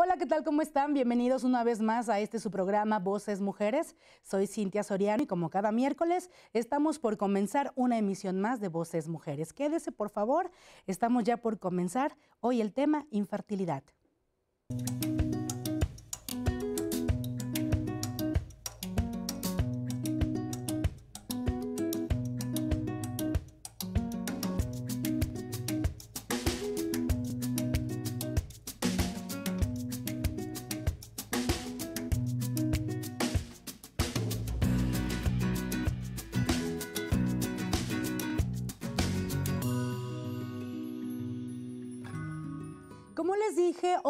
Hola, ¿qué tal? ¿Cómo están? Bienvenidos una vez más a este su programa Voces Mujeres. Soy Cintia Soriano y como cada miércoles estamos por comenzar una emisión más de Voces Mujeres. Quédese, por favor, estamos ya por comenzar. Hoy el tema infertilidad.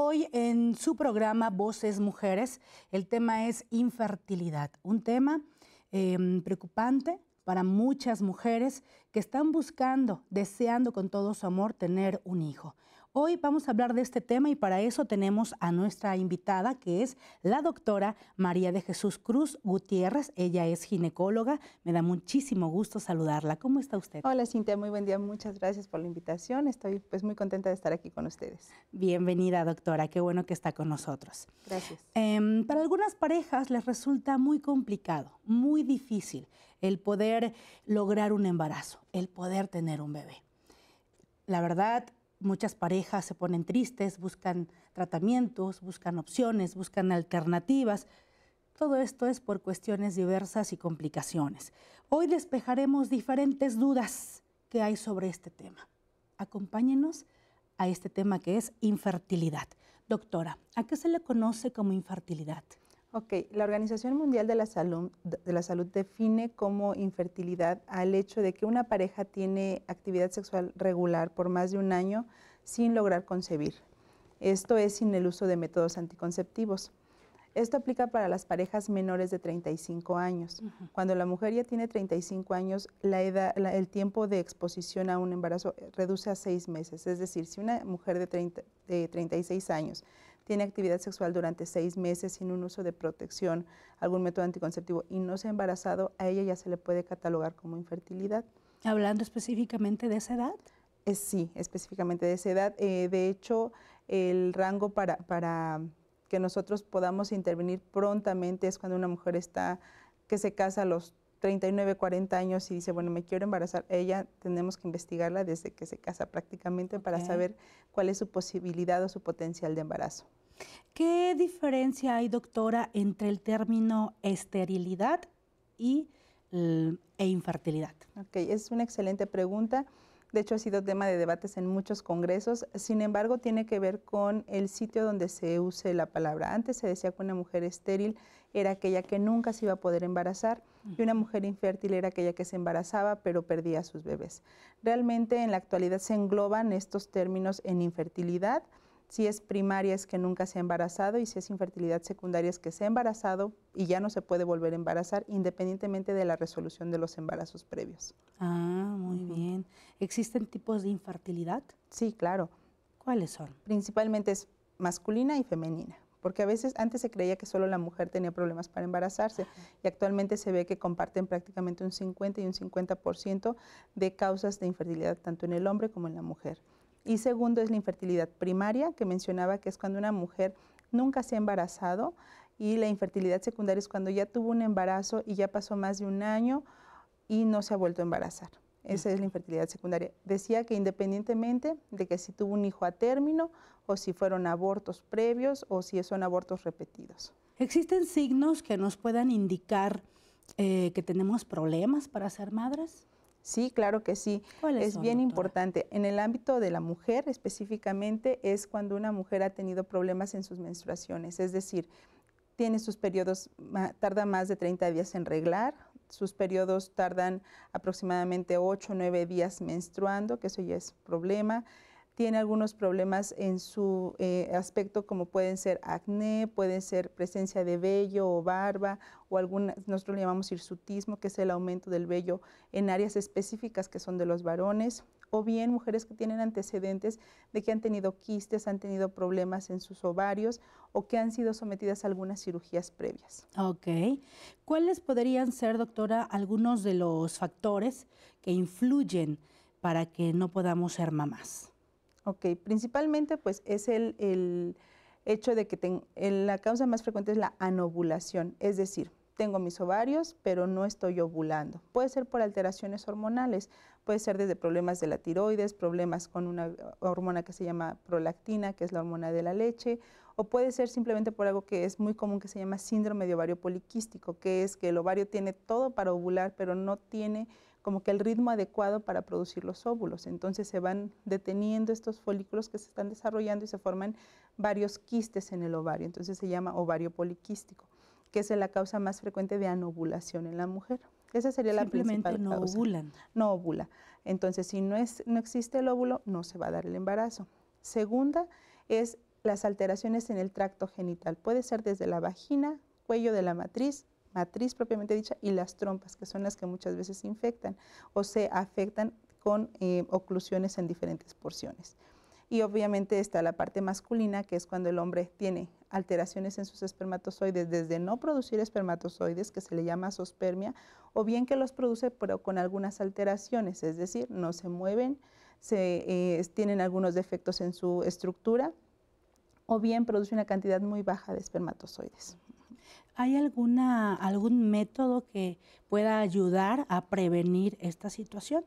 hoy en su programa Voces Mujeres. El tema es infertilidad, un tema em, preocupante para muchas mujeres que están buscando, deseando con todo su amor tener un hijo. Hoy vamos a hablar de este tema y para eso tenemos a nuestra invitada que es la doctora María de Jesús Cruz Gutiérrez. Ella es ginecóloga. Me da muchísimo gusto saludarla. ¿Cómo está usted? Hola Cintia, muy buen día. Muchas gracias por la invitación. Estoy pues muy contenta de estar aquí con ustedes. Bienvenida doctora, qué bueno que está con nosotros. Gracias. Em, para algunas parejas les resulta muy complicado, muy difícil el poder lograr un embarazo, el poder tener un bebé. La verdad, muchas parejas se ponen tristes, buscan tratamientos, buscan opciones, buscan alternativas. Todo esto es por cuestiones diversas y complicaciones. Hoy despejaremos diferentes dudas que hay sobre este tema. Acompáñenos a este tema que es infertilidad. Doctora, ¿a qué se le conoce como infertilidad? Ok, la Organización Mundial de la, Salud, de la Salud define como infertilidad al hecho de que una pareja tiene actividad sexual regular por más de un año sin lograr concebir. Esto es sin el uso de métodos anticonceptivos. Esto aplica para las parejas menores de 35 años. Cuando la mujer ya tiene 35 años, la edad, el tiempo de exposición a un embarazo reduce a seis meses. Es decir, si una mujer de 36 años tiene actividad sexual durante seis meses sin un uso de protección, algún método anticonceptivo y no se ha embarazado, a ella ya se le puede catalogar como infertilidad. Hablando específicamente de esa edad. Eh, sí, específicamente de esa edad. Eh, de hecho, el rango para, para que nosotros podamos intervenir prontamente es cuando una mujer está, que se casa a los 39, 40 años y dice, bueno, me quiero embarazar, ella tenemos que investigarla desde que se casa prácticamente para saber cuál es su posibilidad o su potencial de embarazo. ¿Qué diferencia hay, doctora, entre el término esterilidad e infertilidad? Ok, es una excelente pregunta. De hecho, ha sido tema de debates en muchos congresos. Sin embargo, tiene que ver con el sitio donde se use la palabra. Antes se decía que una mujer estéril era aquella que nunca se iba a poder embarazar y una mujer infértil era aquella que se embarazaba pero perdía a sus bebés. Realmente en la actualidad se engloban estos términos en infertilidad si es primaria es que nunca se ha embarazado y si es infertilidad secundaria es que se ha embarazado y ya no se puede volver a embarazar independientemente de la resolución de los embarazos previos. Ah, muy bien. ¿Existen tipos de infertilidad? Sí, claro. ¿Cuáles son? Principalmente es masculina y femenina porque a veces antes se creía que solo la mujer tenía problemas para embarazarse y actualmente se ve que comparten prácticamente un 50 y un 50% de causas de infertilidad tanto en el hombre como en la mujer. Y segundo es la infertilidad primaria, que mencionaba que es cuando una mujer nunca se ha embarazado y la infertilidad secundaria es cuando ya tuvo un embarazo y ya pasó más de un año y no se ha vuelto a embarazar. Esa es la infertilidad secundaria. Decía que independientemente de que si tuvo un hijo a término o si fueron abortos previos o si son abortos repetidos. ¿Existen signos que nos puedan indicar eh, que tenemos problemas para ser madres? Sí, claro que sí. Es bien importante. En el ámbito de la mujer específicamente es cuando una mujer ha tenido problemas en sus menstruaciones, es decir, tiene sus periodos, tarda más de 30 días en reglar, sus periodos tardan aproximadamente 8 o 9 días menstruando, que eso ya es problema tiene algunos problemas en su eh, aspecto como pueden ser acné, pueden ser presencia de vello o barba o alguna, nosotros lo llamamos hirsutismo, que es el aumento del vello en áreas específicas que son de los varones, o bien mujeres que tienen antecedentes de que han tenido quistes, han tenido problemas en sus ovarios o que han sido sometidas a algunas cirugías previas. Ok. ¿Cuáles podrían ser, doctora, algunos de los factores que influyen para que no podamos ser mamás? Ok, principalmente pues es el, el hecho de que la causa más frecuente es la anovulación, es decir, tengo mis ovarios, pero no estoy ovulando. Puede ser por alteraciones hormonales, puede ser desde problemas de la tiroides, problemas con una hormona que se llama prolactina, que es la hormona de la leche, o puede ser simplemente por algo que es muy común que se llama síndrome de ovario poliquístico, que es que el ovario tiene todo para ovular, pero no tiene como que el ritmo adecuado para producir los óvulos. Entonces se van deteniendo estos folículos que se están desarrollando y se forman varios quistes en el ovario. Entonces se llama ovario poliquístico, que es la causa más frecuente de anovulación en la mujer. Esa sería la principal no ovulan. No ovula. Entonces, si no, es, no existe el óvulo, no se va a dar el embarazo. Segunda es las alteraciones en el tracto genital. Puede ser desde la vagina, cuello de la matriz, matriz propiamente dicha y las trompas, que son las que muchas veces infectan o se afectan con eh, oclusiones en diferentes porciones. Y obviamente está la parte masculina, que es cuando el hombre tiene alteraciones en sus espermatozoides, desde no producir espermatozoides, que se le llama sospermia, o bien que los produce pero con algunas alteraciones, es decir, no se mueven, se, eh, tienen algunos defectos en su estructura, o bien produce una cantidad muy baja de espermatozoides. ¿Hay alguna, algún método que pueda ayudar a prevenir esta situación?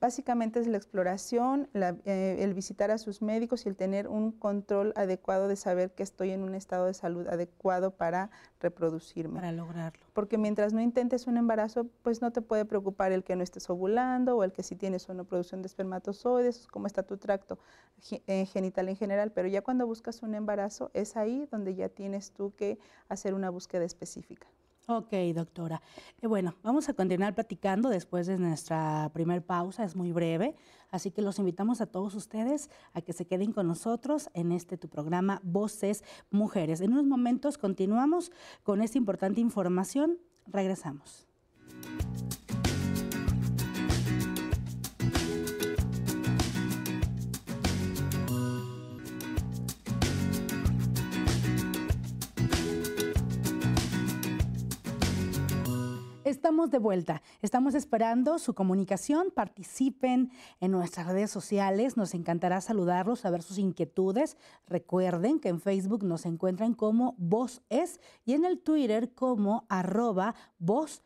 Básicamente es la exploración, eh, el visitar a sus médicos y el tener un control adecuado de saber que estoy en un estado de salud adecuado para reproducirme. Para lograrlo. Porque mientras no intentes un embarazo, pues no te puede preocupar el que no estés ovulando o el que si tienes o no producción de espermatozoides, cómo está tu tracto eh, genital en general. Pero ya cuando buscas un embarazo, es ahí donde ya tienes tú que hacer una búsqueda específica. Ok, doctora. Eh, bueno, vamos a continuar platicando después de nuestra primer pausa, es muy breve, así que los invitamos a todos ustedes a que se queden con nosotros en este tu programa Voces Mujeres. En unos momentos continuamos con esta importante información, regresamos. Estamos de vuelta, estamos esperando su comunicación, participen en nuestras redes sociales, nos encantará saludarlos, saber sus inquietudes. Recuerden que en Facebook nos encuentran como VozEs Es y en el Twitter como arroba Voz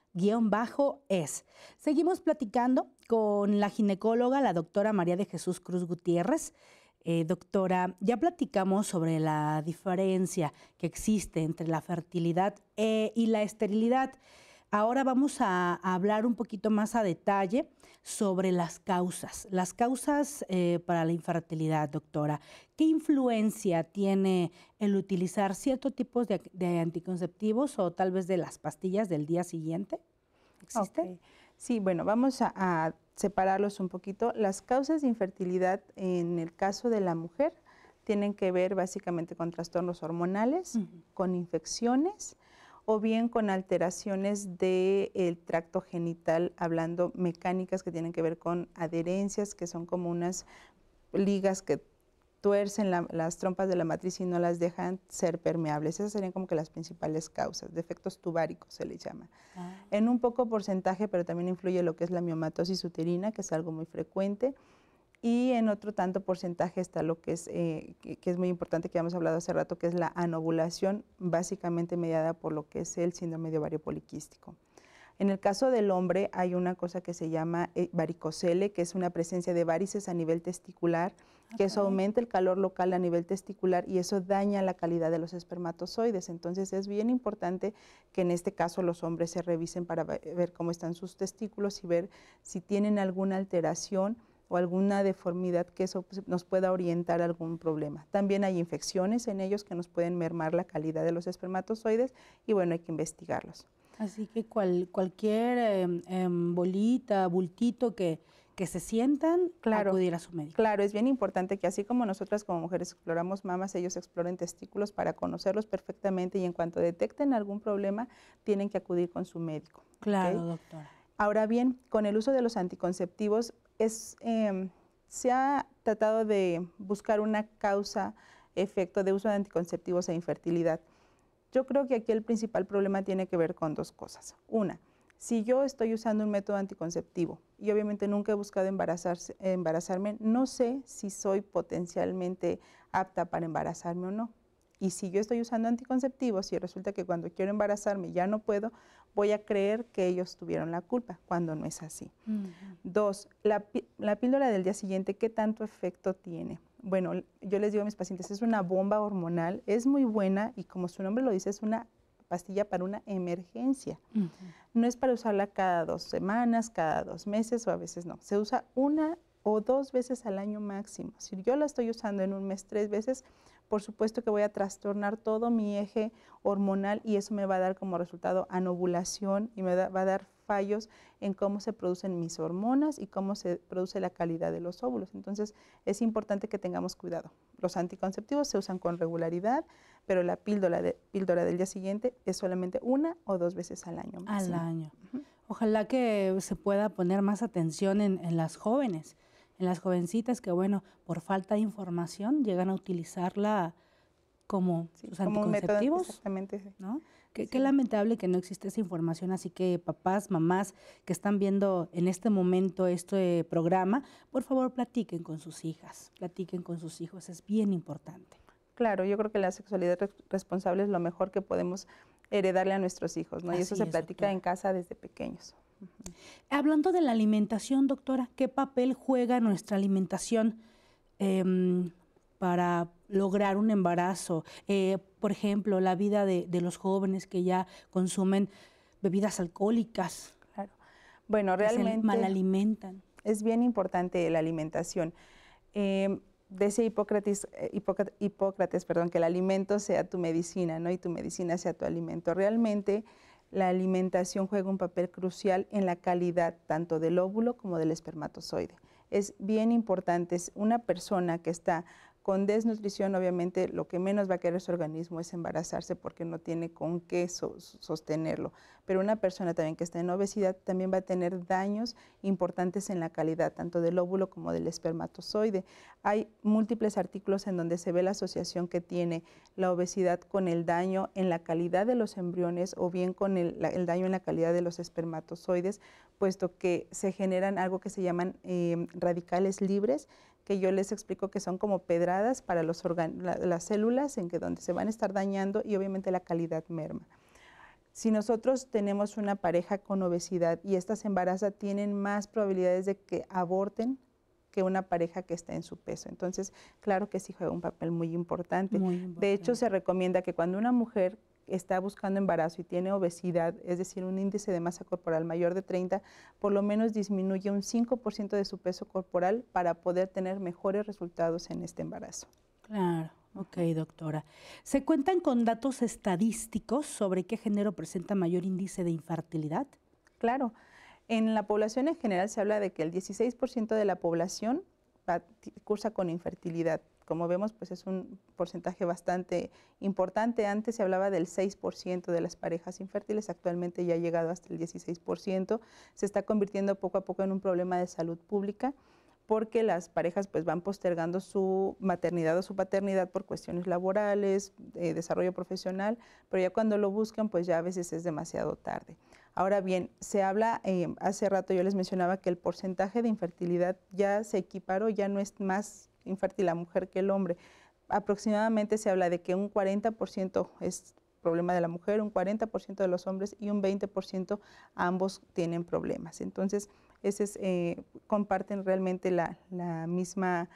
es. Seguimos platicando con la ginecóloga, la doctora María de Jesús Cruz Gutiérrez. Eh, doctora, ya platicamos sobre la diferencia que existe entre la fertilidad eh, y la esterilidad. Ahora vamos a, hablar un poquito más a detalle sobre las causas, las causas eh, para la infertilidad, doctora. ¿Qué influencia tiene el utilizar ciertos tipos de, anticonceptivos o tal vez de las pastillas del día siguiente? ¿Existe? Sí, bueno, vamos a, separarlos un poquito. Las causas de infertilidad en el caso de la mujer tienen que ver básicamente con trastornos hormonales, con infecciones, o bien con alteraciones del tracto genital, hablando mecánicas que tienen que ver con adherencias, que son como unas ligas que tuercen las trompas de la matriz y no las dejan ser permeables. Esas serían como que las principales causas. Defectos tubáricos se les llama. Ah. En un poco porcentaje, pero también influye lo que es la miomatosis uterina, que es algo muy frecuente y en otro tanto porcentaje está lo que es, eh, que, es muy importante, que hemos hablado hace rato, que es la anovulación, básicamente mediada por lo que es el síndrome de ovario poliquístico. En el caso del hombre hay una cosa que se llama eh, varicocele, que es una presencia de varices a nivel testicular, que eso aumenta el calor local a nivel testicular y eso daña la calidad de los espermatozoides. Entonces es bien importante que en este caso los hombres se revisen para ver cómo están sus testículos y ver si tienen alguna alteración o alguna deformidad que eso pues, nos pueda orientar a algún problema. También hay infecciones en ellos que nos pueden mermar la calidad de los espermatozoides y bueno, hay que investigarlos. Así que cualquier em, em, bolita, bultito que, que se sientan, claro, acudir a su médico. Claro, es bien importante que así como nosotras como mujeres exploramos mamas, ellos exploren testículos para conocerlos perfectamente y en cuanto detecten algún problema, tienen que acudir con su médico. Claro, doctora. Ahora bien, con el uso de los anticonceptivos Em, se ha tratado de buscar una causa, efecto de uso de anticonceptivos e infertilidad. Yo creo que aquí el principal problema tiene que ver con dos cosas. Una, si yo estoy usando un método anticonceptivo y obviamente nunca he buscado embarazarme, no sé si soy potencialmente apta para embarazarme o no. Y si yo estoy usando anticonceptivos y resulta que cuando quiero embarazarme ya no puedo, voy a creer que ellos tuvieron la culpa, cuando no es así. Mm. Dos, la, la píldora del día siguiente, ¿qué tanto efecto tiene? Bueno, yo les digo a mis pacientes, es una bomba hormonal, es muy buena y como su nombre lo dice, es una pastilla para una emergencia. No es para usarla cada dos semanas, cada dos meses o a veces no. Se usa una o dos veces al año máximo. Si yo la estoy usando en un mes tres veces, por supuesto que voy a trastornar todo mi eje hormonal y eso me va a dar como resultado anovulación y me va a dar fallos en cómo se producen mis hormonas y cómo se produce la calidad de los óvulos. Entonces es importante que tengamos cuidado. Los anticonceptivos se usan con regularidad, pero la píldora, de, píldora del día siguiente es solamente una o dos veces al año. Al año. Ojalá que se pueda poner más atención en, en las jóvenes las jovencitas que, bueno, por falta de información llegan a utilizarla como sus exactamente, ¿no? Qué, lamentable que no existe esa información, así que papás, mamás que están viendo en este momento este programa, por favor platiquen con sus hijas, platiquen con sus hijos, es bien importante. Claro, yo creo que la sexualidad responsable es lo mejor que podemos heredarle a nuestros hijos, ¿no? y eso se platica en casa desde pequeños. Hablando de la alimentación, doctora, ¿qué papel juega nuestra alimentación em, para lograr un embarazo? Eh, por ejemplo, la vida de, los jóvenes que ya consumen bebidas alcohólicas. Claro. Bueno, realmente... mal alimentan. Es bien importante la alimentación. Dice em, decía Hipócrates, eh, Hipócrates, perdón, que el alimento sea tu medicina, ¿no? Y tu medicina sea tu alimento. Realmente la alimentación juega un papel crucial en la calidad tanto del óvulo como del espermatozoide. Es bien importante, una persona que está con desnutrición, obviamente, lo que menos va a querer su organismo es embarazarse porque no tiene con qué sostenerlo. Pero una persona también que está en obesidad también va a tener daños importantes en la calidad, tanto del óvulo como del espermatozoide. Hay múltiples artículos en donde se ve la asociación que tiene la obesidad con el daño en la calidad de los embriones o bien con el, daño en la calidad de los espermatozoides, puesto que se generan algo que se llaman eh, radicales libres que yo les explico que son como pedradas para los las células en que donde se van a estar dañando y obviamente la calidad merma. Si nosotros tenemos una pareja con obesidad y estas embaraza tienen más probabilidades de que aborten que una pareja que está en su peso. Entonces, claro que sí juega un papel Muy importante. De hecho, se recomienda que cuando una mujer está buscando embarazo y tiene obesidad, es decir, un índice de masa corporal mayor de 30, por lo menos disminuye un 5% de su peso corporal para poder tener mejores resultados en este embarazo. Claro. Ok, doctora. ¿Se cuentan con datos estadísticos sobre qué género presenta mayor índice de infertilidad? Claro. En la población en general se habla de que el 16% de la población cursa con infertilidad como vemos, pues es un porcentaje bastante importante. Antes se hablaba del 6% de las parejas infértiles, actualmente ya ha llegado hasta el 16%. Se está convirtiendo poco a poco en un problema de salud pública porque las parejas pues van postergando su maternidad o su paternidad por cuestiones laborales, eh, desarrollo profesional, pero ya cuando lo buscan pues ya a veces es demasiado tarde. Ahora bien, se habla, eh, hace rato yo les mencionaba que el porcentaje de infertilidad ya se equiparó, ya no es más infértil la mujer que el hombre. Aproximadamente se habla de que un 40% es problema de la mujer, un 40% de los hombres y un 20% ambos tienen problemas. Entonces, ese es, eh, comparten realmente la misma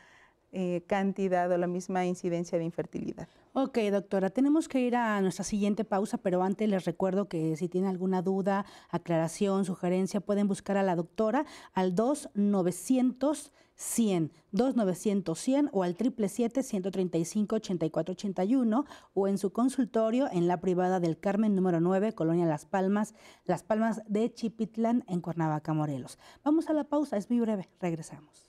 eh, cantidad o la misma incidencia de infertilidad. Ok, doctora, tenemos que ir a nuestra siguiente pausa, pero antes les recuerdo que si tienen alguna duda, aclaración, sugerencia, pueden buscar a la doctora al 2900 100, 2900 100 o al 777 135 8481 o en su consultorio en la privada del Carmen número 9, Colonia Las Palmas, Las Palmas de Chipitlán en Cuernavaca, Morelos. Vamos a la pausa, es muy breve, regresamos.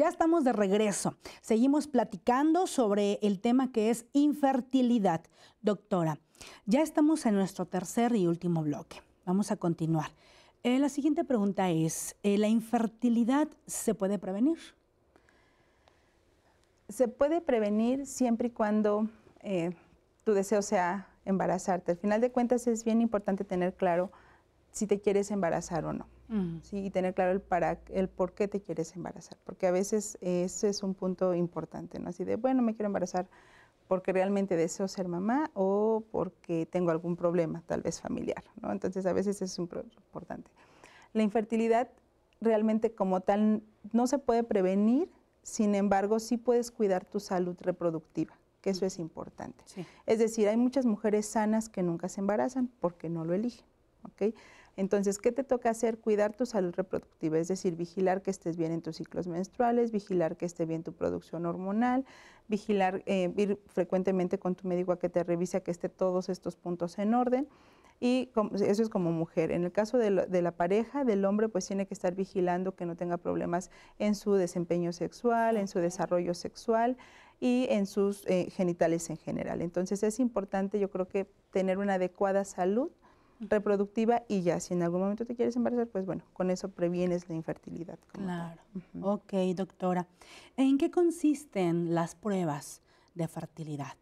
Ya estamos de regreso. Seguimos platicando sobre el tema que es infertilidad. Doctora, ya estamos en nuestro tercer y último bloque. Vamos a continuar. Eh, la siguiente pregunta es, eh, ¿la infertilidad se puede prevenir? Se puede prevenir siempre y cuando eh, tu deseo sea embarazarte. Al final de cuentas es bien importante tener claro si te quieres embarazar o no. ¿sí? y tener claro el, para, el por qué te quieres embarazar, porque a veces ese es un punto importante, ¿no? así de, bueno, me quiero embarazar porque realmente deseo ser mamá o porque tengo algún problema, tal vez familiar. ¿no? Entonces a veces es un importante. La infertilidad realmente como tal no se puede prevenir, sin embargo sí puedes cuidar tu salud reproductiva que eso es importante. Es decir, hay muchas mujeres sanas que nunca se embarazan porque no lo eligen. Entonces, ¿qué te toca hacer? Cuidar tu salud reproductiva, es decir, vigilar que estés bien en tus ciclos menstruales, vigilar que esté bien tu producción hormonal, vigilar, eh, ir frecuentemente con tu médico a que te revise a que esté todos estos puntos en orden. Y eso es como mujer. En el caso de, la pareja, del hombre, pues tiene que estar vigilando que no tenga problemas en su desempeño sexual, en su desarrollo sexual y en sus eh, genitales en general. Entonces es importante, yo creo que tener una adecuada salud reproductiva y ya si en algún momento te quieres embarazar, pues bueno, con eso previenes la infertilidad. Claro. Ok, doctora. ¿En qué consisten las pruebas de fertilidad?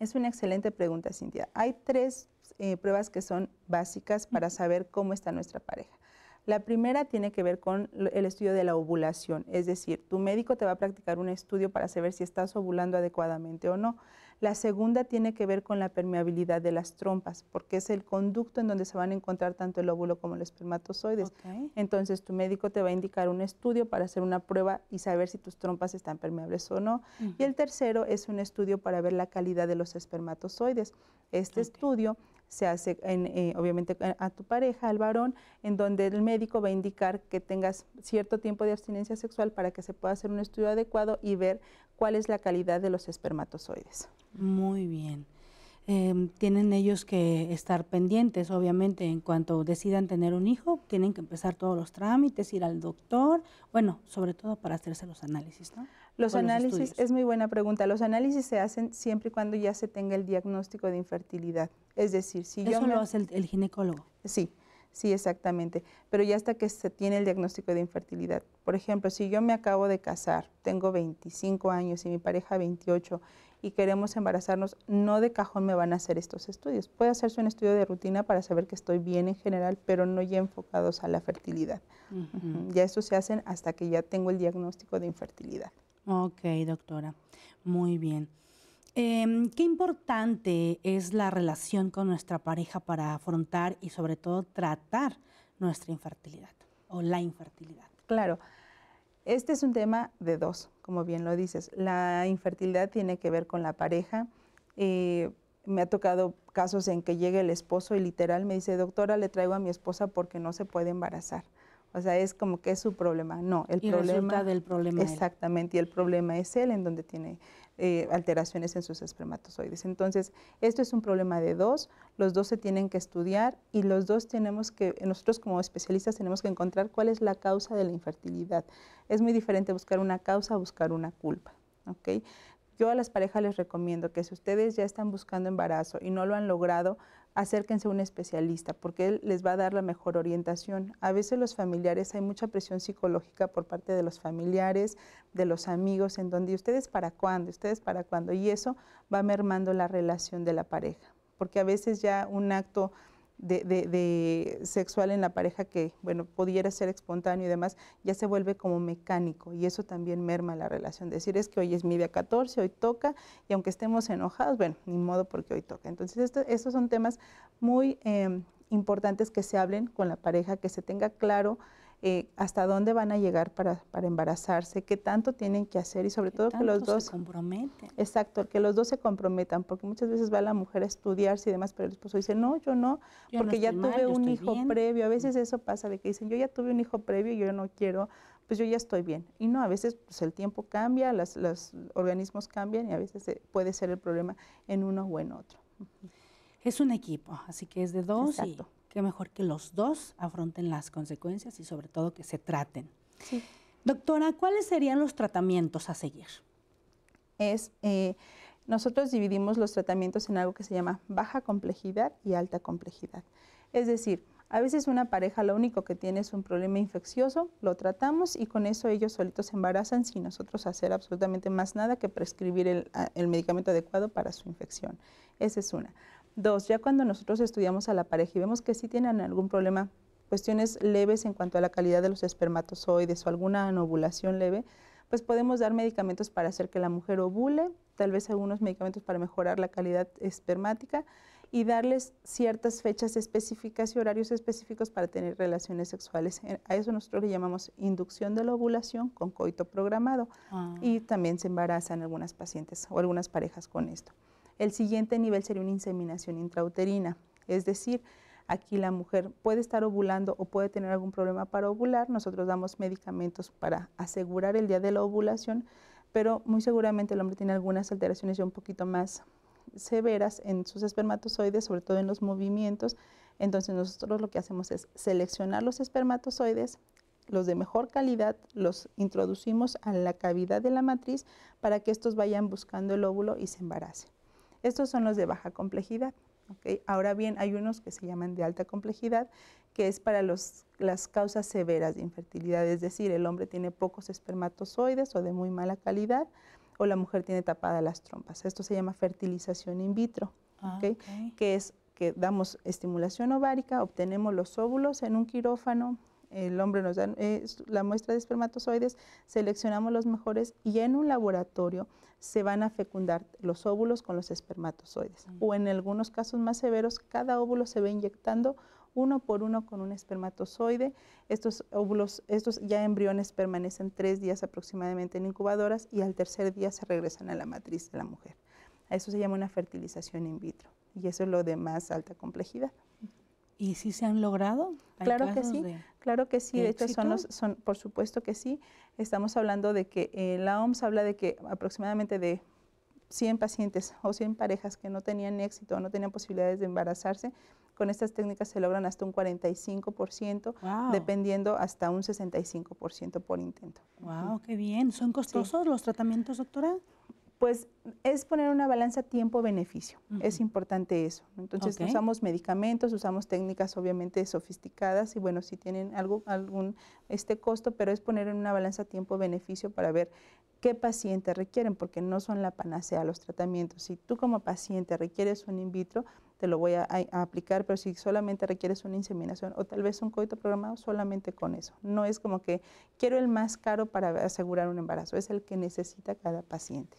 Es una excelente pregunta, Cintia. Hay tres eh, pruebas que son básicas para saber cómo está nuestra pareja. La primera tiene que ver con el estudio de la ovulación, es decir, tu médico te va a practicar un estudio para saber si estás ovulando adecuadamente o no. La segunda tiene que ver con la permeabilidad de las trompas, porque es el conducto en donde se van a encontrar tanto el óvulo como los espermatozoides. Entonces tu médico te va a indicar un estudio para hacer una prueba y saber si tus trompas están permeables o no. Y el tercero es un estudio para ver la calidad de los espermatozoides. Este estudio se hace en, eh, obviamente a tu pareja, al varón, en donde el médico va a indicar que tengas cierto tiempo de abstinencia sexual para que se pueda hacer un estudio adecuado y ver cuál es la calidad de los espermatozoides. Muy bien. Em, tienen ellos que estar pendientes, obviamente, en cuanto decidan tener un hijo, tienen que empezar todos los trámites, ir al doctor, bueno, sobre todo para hacerse los análisis, ¿no? Los análisis, es muy buena pregunta. Los análisis se hacen siempre y cuando ya se tenga el diagnóstico de infertilidad. Es decir, si yo. Eso lo hace el, ginecólogo. Sí, sí, exactamente. Pero ya hasta que se tiene el diagnóstico de infertilidad. Por ejemplo, si yo me acabo de casar, tengo 25 años y mi pareja 28 y queremos embarazarnos, no de cajón me van a hacer estos estudios. Puede hacerse un estudio de rutina para saber que estoy bien en general, pero no ya enfocados a la fertilidad. Ya eso se hacen hasta que ya tengo el diagnóstico de infertilidad. Ok, doctora. Muy bien. Em, ¿Qué importante es la relación con nuestra pareja para afrontar y sobre todo tratar nuestra infertilidad o la infertilidad? Claro. Este es un tema de dos, como bien lo dices. La infertilidad tiene que ver con la pareja. Eh, me ha tocado casos en que llega el esposo y literal me dice, doctora, le traigo a mi esposa porque no se puede embarazar. O sea, es como que es su problema. No, el problema. del problema. Exactamente, y el problema es él en donde tiene eh, alteraciones en sus espermatozoides. Entonces, esto es un problema de dos, los dos se tienen que estudiar y los dos tenemos que, nosotros como especialistas tenemos que encontrar cuál es la causa de la infertilidad. Es muy diferente buscar una causa a buscar una culpa. ¿ok? Yo a las parejas les recomiendo que si ustedes ya están buscando embarazo y no lo han logrado, acérquense a un especialista porque él les va a dar la mejor orientación. A veces los familiares, hay mucha presión psicológica por parte de los familiares, de los amigos, en donde ustedes para cuándo, ustedes para cuándo, y eso va mermando la relación de la pareja, porque a veces ya un acto de, sexual en la pareja que, bueno, pudiera ser espontáneo y demás, ya se vuelve como mecánico y eso también merma la relación. Decir es que hoy es mi día 14, hoy toca y aunque estemos enojados, bueno, ni modo porque hoy toca. Entonces, estos son temas muy em, importantes que se hablen con la pareja, que se tenga claro eh, hasta dónde van a llegar para, para, embarazarse, qué tanto tienen que hacer y sobre todo que los dos... Se comprometen. Exacto, que los dos se comprometan, porque muchas veces va la mujer a estudiarse y demás, pero el esposo dice, no, yo no, porque ya tuve un hijo previo. A veces eso pasa de que dicen, yo ya tuve un hijo previo y yo no quiero, pues yo ya estoy bien. Y no, a veces pues, el tiempo cambia, las, los organismos cambian y a veces eh, puede ser el problema en uno o en otro. Es un equipo, así que es de dos Exacto que mejor que los dos afronten las consecuencias y sobre todo que se traten. Doctora, ¿cuáles serían los tratamientos a seguir? Es, eh, nosotros dividimos los tratamientos en algo que se llama baja complejidad y alta complejidad. Es decir, a veces una pareja lo único que tiene es un problema infeccioso, lo tratamos y con eso ellos solitos se embarazan sin nosotros hacer absolutamente más nada que prescribir el, el medicamento adecuado para su infección. Esa es una. Dos, ya cuando nosotros estudiamos a la pareja y vemos que sí tienen algún problema, cuestiones leves en cuanto a la calidad de los espermatozoides o alguna ovulación leve, pues podemos dar medicamentos para hacer que la mujer ovule, tal vez algunos medicamentos para mejorar la calidad espermática y darles ciertas fechas específicas y horarios específicos para tener relaciones sexuales. Eh, a eso nosotros le llamamos inducción de la ovulación con coito programado ah. y también se embarazan algunas pacientes o algunas parejas con esto. El siguiente nivel sería una inseminación intrauterina, es decir, aquí la mujer puede estar ovulando o puede tener algún problema para ovular, nosotros damos medicamentos para asegurar el día de la ovulación, pero muy seguramente el hombre tiene algunas alteraciones ya un poquito más severas en sus espermatozoides, sobre todo en los movimientos, entonces nosotros lo que hacemos es seleccionar los espermatozoides, los de mejor calidad, los introducimos a la cavidad de la matriz para que estos vayan buscando el óvulo y se embaracen. Estos son los de baja complejidad. Ahora bien, hay unos que se llaman de alta complejidad, que es para las causas severas de infertilidad, es decir, el hombre tiene pocos espermatozoides o de muy mala calidad, o la mujer tiene tapadas las trompas. Esto se llama fertilización in vitro, ah, que es que damos estimulación ovárica, obtenemos los óvulos en un quirófano el hombre nos da la muestra de espermatozoides, seleccionamos los mejores y en un laboratorio se van a fecundar los óvulos con los espermatozoides. Mm. O en algunos casos más severos, cada óvulo se va inyectando uno por uno con un espermatozoide. Estos óvulos, estos ya embriones permanecen tres días aproximadamente en incubadoras y al tercer día se regresan a la matriz de la mujer. A Eso se llama una fertilización in vitro y eso es lo de más alta complejidad. ¿Y si se han logrado? Claro que sí, claro que sí, de, hecho son son, por supuesto que sí, estamos hablando de que eh, la OMS habla de que aproximadamente de 100 pacientes o 100 parejas que no tenían éxito o no tenían posibilidades de embarazarse, con estas técnicas se logran hasta un 45%, dependiendo hasta un 65% por intento. ¡Wow! ¡Qué bien! ¿Son costosos los tratamientos, doctora? pues es poner una balanza tiempo-beneficio. Es importante eso. Entonces usamos medicamentos, usamos técnicas obviamente sofisticadas y bueno, si tienen algo, algún este costo, pero es poner en una balanza tiempo-beneficio para ver qué pacientes requieren, porque no son la panacea los tratamientos. Si tú como paciente requieres un in vitro, te lo voy a, a aplicar, pero si solamente requieres una inseminación o tal vez un coito programado, solamente con eso. No es como que quiero el más caro para asegurar un embarazo, es el que necesita cada paciente.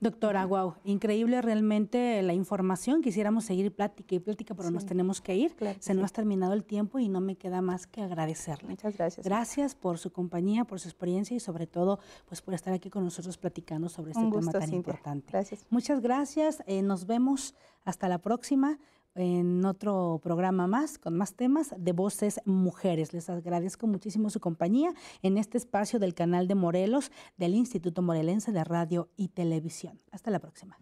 Doctora, wow, increíble realmente la información. Quisiéramos seguir plática y plática, pero nos tenemos que ir. Se nos ha terminado el tiempo y no me queda más que agradecerle. Muchas gracias. Gracias por su compañía, por su experiencia y sobre todo pues por estar aquí con nosotros platicando sobre este tema tan importante. Gracias. Muchas gracias. Eh, nos vemos hasta la próxima en otro programa más, con más temas de Voces Mujeres. Les agradezco muchísimo su compañía en este espacio del canal de Morelos del Instituto Morelense de Radio y Televisión. Hasta la próxima.